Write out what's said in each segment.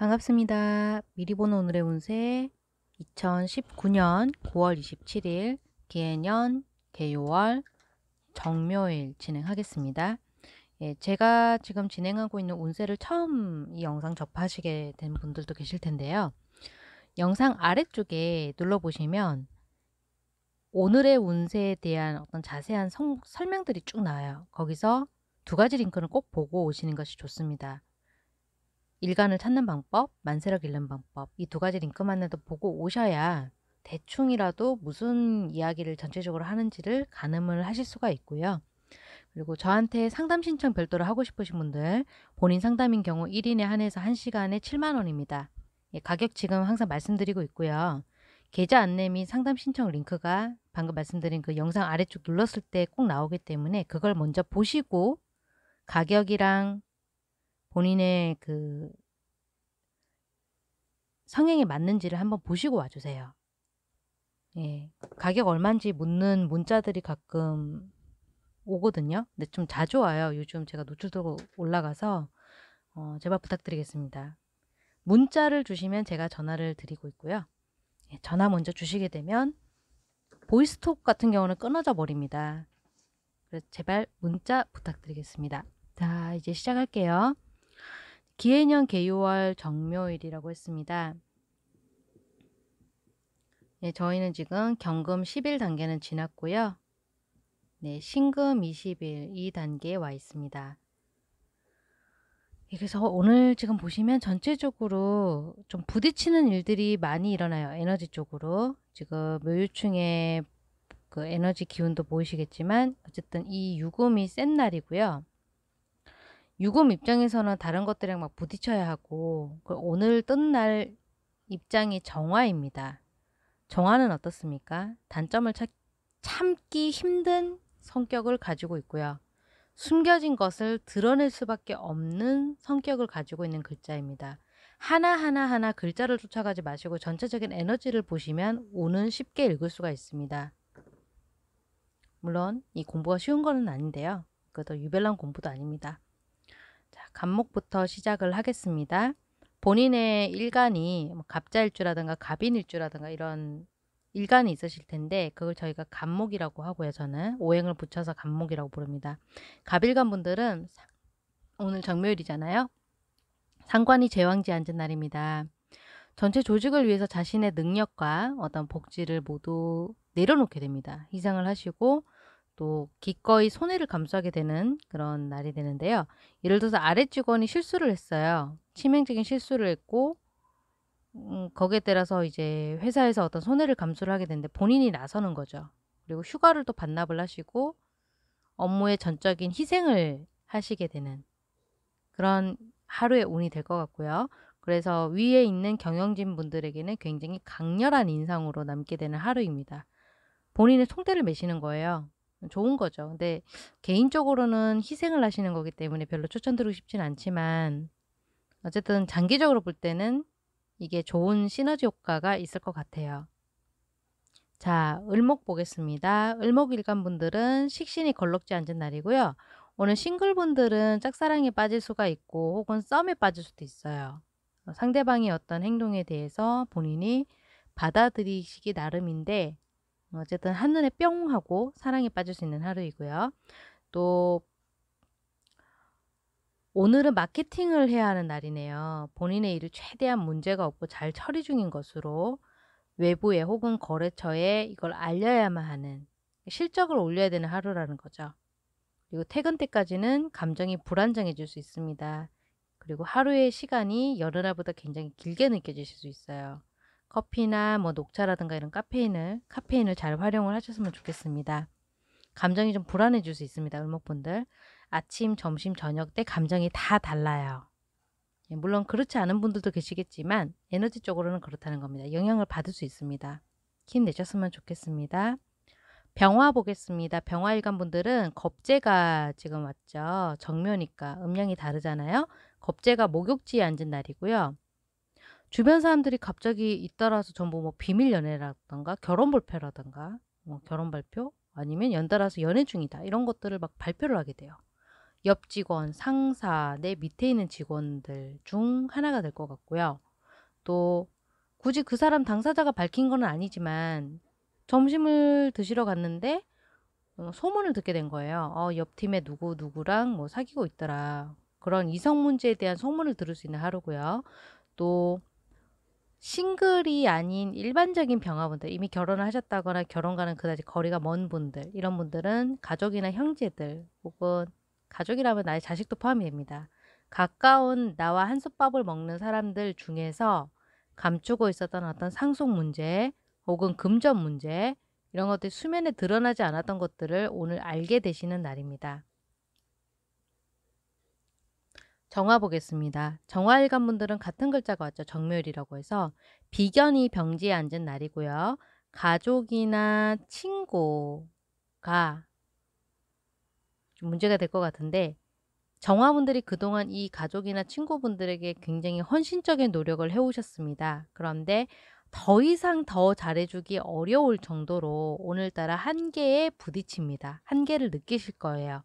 반갑습니다. 미리 보는 오늘의 운세 2019년 9월 27일 개년 개요월 정묘일 진행하겠습니다. 예, 제가 지금 진행하고 있는 운세를 처음 이 영상 접하시게 된 분들도 계실 텐데요. 영상 아래쪽에 눌러보시면 오늘의 운세에 대한 어떤 자세한 성, 설명들이 쭉 나와요. 거기서 두 가지 링크를꼭 보고 오시는 것이 좋습니다. 일간을 찾는 방법, 만세를 길는 방법 이 두 가지 링크만해도 보고 오셔야 대충이라도 무슨 이야기를 전체적으로 하는지를 가늠을 하실 수가 있고요. 그리고 저한테 상담 신청 별도로 하고 싶으신 분들 본인 상담인 경우 1인에 한해서 1시간에 7만 원입니다. 예, 가격 지금 항상 말씀드리고 있고요. 계좌 안내 및 상담 신청 링크가 방금 말씀드린 그 영상 아래쪽 눌렀을 때 꼭 나오기 때문에 그걸 먼저 보시고 가격이랑 본인의 그 성향에 맞는지를 한번 보시고 와주세요. 예, 가격 얼마인지 묻는 문자들이 가끔 오거든요. 근데 좀 자주 와요. 요즘 제가 노출도 올라가서 어, 제발 부탁드리겠습니다. 문자를 주시면 제가 전화를 드리고 있고요. 예, 전화 먼저 주시게 되면 보이스톡 같은 경우는 끊어져 버립니다. 그래서 제발 문자 부탁드리겠습니다. 자, 이제 시작할게요. 기해년 개요월 정묘일이라고 했습니다. 네, 저희는 지금 경금 10일 단계는 지났고요. 네, 신금 20일 이 단계에 와 있습니다. 예, 그래서 오늘 지금 보시면 전체적으로 좀 부딪히는 일들이 많이 일어나요. 에너지 쪽으로. 지금 묘유충의 그 에너지 기운도 보이시겠지만 어쨌든 이 유금이 센 날이고요. 유검 입장에서는 다른 것들이랑 막 부딪혀야 하고 그 오늘 뜬 날 입장이 정화입니다. 정화는 어떻습니까? 단점을 찾, 참기 힘든 성격을 가지고 있고요. 숨겨진 것을 드러낼 수밖에 없는 성격을 가지고 있는 글자입니다. 하나하나 하나 글자를 쫓아가지 마시고 전체적인 에너지를 보시면 오는 쉽게 읽을 수가 있습니다. 물론 이 공부가 쉬운 거는 아닌데요. 그것도 유별난 공부도 아닙니다. 갑목부터 시작을 하겠습니다. 본인의 일간이 뭐 갑자일주라든가 갑인일주라든가 이런 일간이 있으실 텐데 그걸 저희가 갑목이라고 하고요. 저는 오행을 붙여서 갑목이라고 부릅니다. 갑일간 분들은 오늘 정묘일이잖아요. 상관이 제왕지 앉은 날입니다. 전체 조직을 위해서 자신의 능력과 어떤 복지를 모두 내려놓게 됩니다. 희생을 하시고 또 기꺼이 손해를 감수하게 되는 그런 날이 되는데요. 예를 들어서 아래 직원이 실수를 했어요. 치명적인 실수를 했고 음, 거기에 따라서 이제 회사에서 어떤 손해를 감수를 하게 되는데 본인이 나서는 거죠. 그리고 휴가를 또 반납을 하시고 업무에 전적인 희생을 하시게 되는 그런 하루의 운이 될 것 같고요. 그래서 위에 있는 경영진 분들에게는 굉장히 강렬한 인상으로 남게 되는 하루입니다. 본인의 통대를 매시는 거예요. 좋은 거죠. 근데 개인적으로는 희생을 하시는 거기 때문에 별로 추천드리고 싶진 않지만 어쨌든 장기적으로 볼 때는 이게 좋은 시너지 효과가 있을 것 같아요. 자, 을목 보겠습니다. 을목 일간 분들은 식신이 걸럭지 않은 날이고요. 오늘 싱글 분들은 짝사랑에 빠질 수가 있고 혹은 썸에 빠질 수도 있어요. 상대방의 어떤 행동에 대해서 본인이 받아들이시기 나름인데 어쨌든 한눈에 뿅 하고 사랑에 빠질 수 있는 하루이고요. 또 오늘은 마케팅을 해야 하는 날이네요. 본인의 일을 최대한 문제가 없고 잘 처리 중인 것으로 외부에 혹은 거래처에 이걸 알려야만 하는 실적을 올려야 되는 하루라는 거죠. 그리고 퇴근 때까지는 감정이 불안정해질 수 있습니다. 그리고 하루의 시간이 여느 날보다 굉장히 길게 느껴지실 수 있어요. 커피나 뭐 녹차라든가 이런 카페인을 카페인을 잘 활용을 하셨으면 좋겠습니다. 감정이 좀 불안해질 수 있습니다. 을목분들 아침, 점심, 저녁 때 감정이 다 달라요. 예, 물론 그렇지 않은 분들도 계시겠지만 에너지 쪽으로는 그렇다는 겁니다. 영향을 받을 수 있습니다. 힘내셨으면 좋겠습니다. 병화 보겠습니다. 병화일간 분들은 겁재가 지금 왔죠. 정묘니까 음량이 다르잖아요. 겁재가 목욕지에 앉은 날이고요. 주변 사람들이 갑자기 잇따라서 전부 뭐 비밀 연애라던가 결혼 볼패라던가 뭐 결혼 발표 아니면 연달아서 연애 중이다 이런 것들을 막 발표를 하게 돼요. 옆 직원, 상사, 내 밑에 있는 직원들 중 하나가 될 것 같고요. 또 굳이 그 사람 당사자가 밝힌 건 아니지만 점심을 드시러 갔는데 어, 소문을 듣게 된 거예요. 어, 옆 팀에 누구 누구랑 뭐 사귀고 있더라. 그런 이성 문제에 대한 소문을 들을 수 있는 하루고요. 또 싱글이 아닌 일반적인 병화분들, 이미 결혼을 하셨다거나 결혼과는 그다지 거리가 먼 분들, 이런 분들은 가족이나 형제들 혹은 가족이라면 나의 자식도 포함이 됩니다. 가까운 나와 한솥밥을 먹는 사람들 중에서 감추고 있었던 어떤 상속 문제 혹은 금전 문제 이런 것들이 수면에 드러나지 않았던 것들을 오늘 알게 되시는 날입니다. 정화 보겠습니다. 정화일관분들은 같은 글자가 왔죠. 정묘일이라고 해서 비견이 병지에 앉은 날이고요. 가족이나 친구가 문제가 될 것 같은데 정화분들이 그동안 이 가족이나 친구분들에게 굉장히 헌신적인 노력을 해오셨습니다. 그런데 더 이상 더 잘해주기 어려울 정도로 오늘따라 한계에 부딪힙니다. 한계를 느끼실 거예요.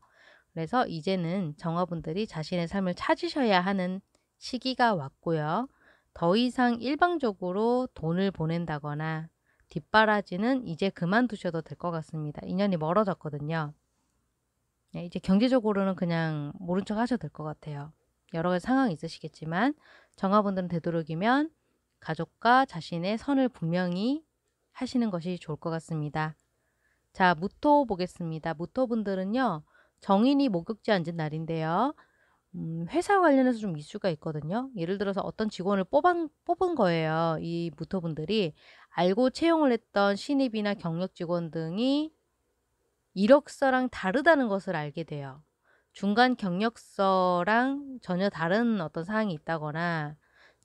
그래서 이제는 정화분들이 자신의 삶을 찾으셔야 하는 시기가 왔고요. 더 이상 일방적으로 돈을 보낸다거나 뒷바라지는 이제 그만두셔도 될 것 같습니다. 인연이 멀어졌거든요. 네, 이제 경제적으로는 그냥 모른 척 하셔도 될 것 같아요. 여러 가지 상황이 있으시겠지만 정화분들은 되도록이면 가족과 자신의 선을 분명히 하시는 것이 좋을 것 같습니다. 자, 무토 보겠습니다. 무토분들은요. 정인이 목욕지 앉은 날인데요. 음, 회사 관련해서 좀 이슈가 있거든요. 예를 들어서 어떤 직원을 뽑은, 뽑은 거예요. 이 무토분들이 알고 채용을 했던 신입이나 경력 직원 등이 이력서랑 다르다는 것을 알게 돼요. 중간 경력서랑 전혀 다른 어떤 사항이 있다거나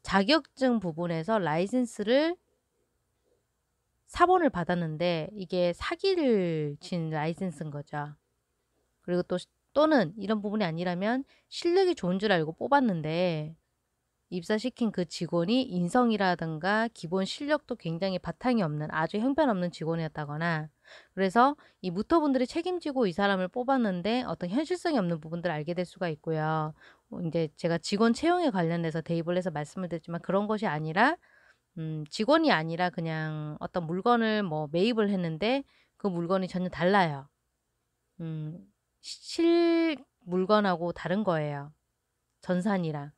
자격증 부분에서 라이센스를 사본을 받았는데 이게 사기를 친 라이센스인 거죠. 그리고 또 또는 이런 부분이 아니라면 실력이 좋은 줄 알고 뽑았는데 입사시킨 그 직원이 인성이라든가 기본 실력도 굉장히 바탕이 없는 아주 형편없는 직원이었다거나 그래서 이 무토분들이 책임지고 이 사람을 뽑았는데 어떤 현실성이 없는 부분들을 알게 될 수가 있고요. 어, 이제 제가 직원 채용에 관련돼서 대입을 해서 말씀을 드렸지만 그런 것이 아니라 음, 직원이 아니라 그냥 어떤 물건을 뭐 매입을 했는데 그 물건이 전혀 달라요. 음, 실 물건하고 다른 거예요. 전산이랑.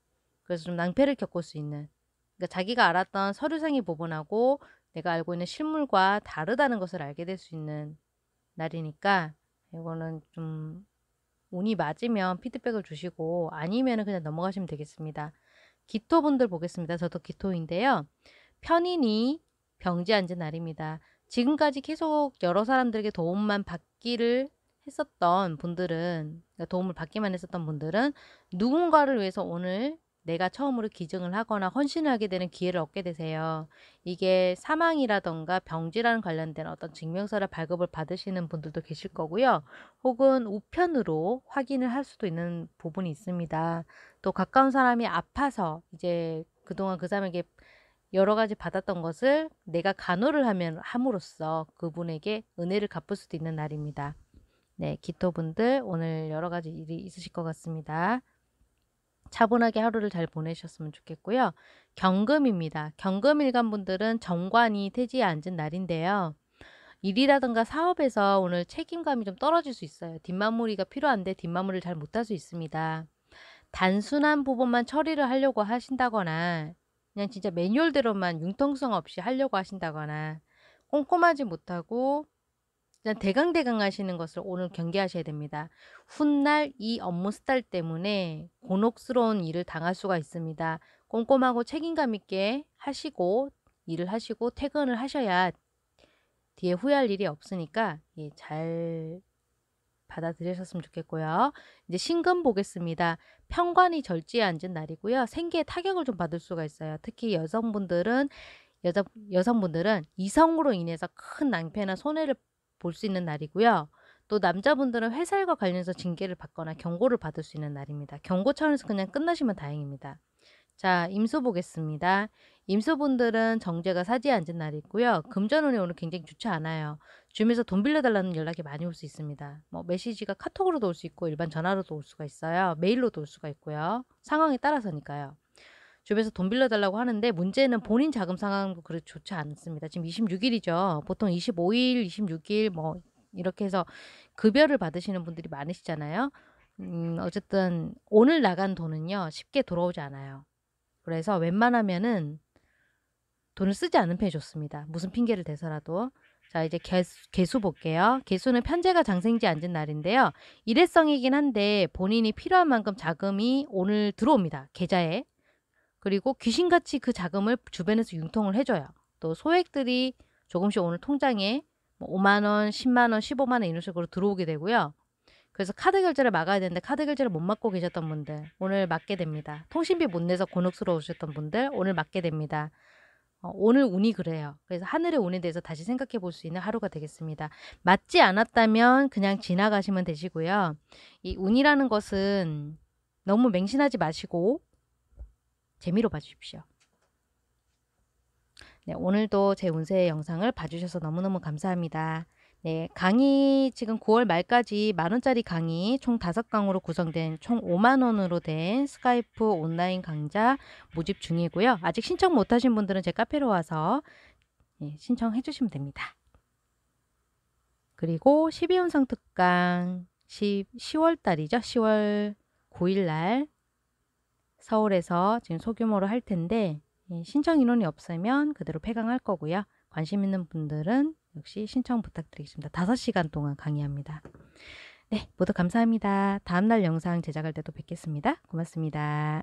그래서 좀 낭패를 겪을 수 있는. 그러니까 자기가 알았던 서류상의 부분하고 내가 알고 있는 실물과 다르다는 것을 알게 될 수 있는 날이니까 이거는 좀 운이 맞으면 피드백을 주시고 아니면 그냥 넘어가시면 되겠습니다. 기토분들 보겠습니다. 저도 기토인데요. 편인이 병지 앉은 날입니다. 지금까지 계속 여러 사람들에게 도움만 받기를 했었던 분들은 그러니까 도움을 받기만 했었던 분들은 누군가를 위해서 오늘 내가 처음으로 기증을 하거나 헌신을 하게 되는 기회를 얻게 되세요. 이게 사망이라던가 병질환 관련된 어떤 증명서를 발급을 받으시는 분들도 계실 거고요. 혹은 우편으로 확인을 할 수도 있는 부분이 있습니다. 또 가까운 사람이 아파서 이제 그동안 그 사람에게 여러 가지 받았던 것을 내가 간호를 하면 함으로써 그분에게 은혜를 갚을 수도 있는 날입니다. 네, 기토분들 오늘 여러 가지 일이 있으실 것 같습니다. 차분하게 하루를 잘 보내셨으면 좋겠고요. 경금입니다. 경금일간분들은 정관이 퇴지에 앉은 날인데요. 일이라든가 사업에서 오늘 책임감이 좀 떨어질 수 있어요. 뒷마무리가 필요한데 뒷마무리를 잘 못할 수 있습니다. 단순한 부분만 처리를 하려고 하신다거나 그냥 진짜 매뉴얼대로만 융통성 없이 하려고 하신다거나 꼼꼼하지 못하고 진짜 대강대강 하시는 것을 오늘 경계하셔야 됩니다. 훗날 이 업무 스타일 때문에 곤혹스러운 일을 당할 수가 있습니다. 꼼꼼하고 책임감 있게 하시고 일을 하시고 퇴근을 하셔야 뒤에 후회할 일이 없으니까 예, 잘 받아들이셨으면 좋겠고요. 이제 신금 보겠습니다. 평관이 절지에 앉은 날이고요. 생계에 타격을 좀 받을 수가 있어요. 특히 여성분들은 여자, 여성분들은 이성으로 인해서 큰 낭패나 손해를 볼수 있는 날이고요. 또 남자분들은 회사일과 관련해서 징계를 받거나 경고를 받을 수 있는 날입니다. 경고 차원에서 그냥 끝나시면 다행입니다. 자, 임수 보겠습니다. 임수분들은 정제가 사지에 앉은 날이 있고요. 금전운이 오늘 굉장히 좋지 않아요. 주변에서 돈 빌려달라는 연락이 많이 올 수 있습니다. 뭐 메시지가 카톡으로도 올 수 있고 일반 전화로도 올 수가 있어요. 메일로도 올 수가 있고요. 상황에 따라서니까요. 주변에서 돈 빌려달라고 하는데 문제는 본인 자금 상황도 그렇게 좋지 않습니다. 지금 26일이죠. 보통 25일, 26일 뭐 이렇게 해서 급여를 받으시는 분들이 많으시잖아요. 음, 어쨌든 오늘 나간 돈은요. 쉽게 돌아오지 않아요. 그래서 웬만하면은 돈을 쓰지 않은 편이 좋습니다. 무슨 핑계를 대서라도. 자, 이제 개수, 개수 볼게요. 개수는 편제가 장생지 앉은 날인데요. 일회성이긴 한데 본인이 필요한 만큼 자금이 오늘 들어옵니다. 계좌에. 그리고 귀신같이 그 자금을 주변에서 융통을 해줘요. 또 소액들이 조금씩 오늘 통장에 5만원, 뭐 10만원, 15만원 이런 식으로 들어오게 되고요. 그래서 카드 결제를 막아야 되는데 카드 결제를 못 막고 계셨던 분들 오늘 막게 됩니다. 통신비 못 내서 곤혹스러우셨던 분들 오늘 막게 됩니다. 어, 오늘 운이 그래요. 그래서 하늘의 운에 대해서 다시 생각해 볼 수 있는 하루가 되겠습니다. 맞지 않았다면 그냥 지나가시면 되시고요. 이 운이라는 것은 너무 맹신하지 마시고 재미로 봐주십시오. 네, 오늘도 제 운세 영상을 봐주셔서 너무너무 감사합니다. 네, 강의 지금 9월 말까지 만원짜리 강의 총 5강으로 구성된 총 5만원으로 된 스카이프 온라인 강좌 모집 중이고요. 아직 신청 못하신 분들은 제 카페로 와서 예, 신청해 주시면 됩니다. 그리고 12운상 특강 10, 10월달이죠. 10월 9일날 서울에서 지금 소규모로 할 텐데 예, 신청 인원이 없으면 그대로 폐강할 거고요. 관심 있는 분들은 역시 신청 부탁드리겠습니다. 5시간 동안 강의합니다. 네, 모두 감사합니다. 다음날 영상 제작할 때도 뵙겠습니다. 고맙습니다.